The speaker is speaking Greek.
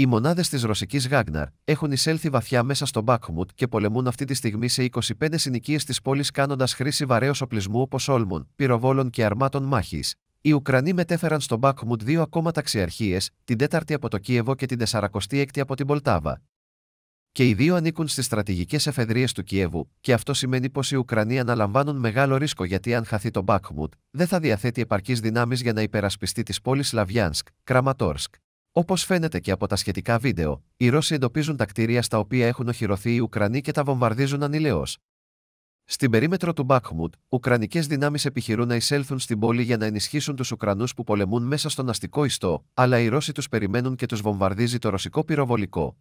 Οι μονάδες της ρωσικής Γάγναρ έχουν εισέλθει βαθιά μέσα στο Μπάκχμουτ και πολεμούν αυτή τη στιγμή σε 25 συνοικίες της πόλης κάνοντας χρήση βαρέως οπλισμού όπως όλμων, πυροβόλων και αρμάτων μάχης. Οι Ουκρανοί μετέφεραν στο Μπάκχμουτ δύο ακόμα ταξιαρχίες, την 4η από το Κίεβο και την 46η από την Πολτάβα. Και οι δύο ανήκουν στις στρατηγικές εφεδρείες του Κιέβου, και αυτό σημαίνει πως οι Ουκρανοί αναλαμβάνουν μεγάλο ρίσκο γιατί αν χαθεί το Μπάκμουτ, δεν θα διαθέτει επαρκείς δυνάμεις για να υπερασπιστεί τις πόλεις Λαβιάνσκ, Κραματόρσκ Όπως φαίνεται και από τα σχετικά βίντεο, οι Ρώσοι εντοπίζουν τα κτίρια στα οποία έχουν οχυρωθεί οι Ουκρανοί και τα βομβαρδίζουν ανηλαιώς. Στην περίμετρο του Μπάκχμουτ, Ουκρανικές δυνάμεις επιχειρούν να εισέλθουν στην πόλη για να ενισχύσουν τους Ουκρανούς που πολεμούν μέσα στον αστικό ιστό, αλλά οι Ρώσοι τους περιμένουν και τους βομβαρδίζει το ρωσικό πυροβολικό.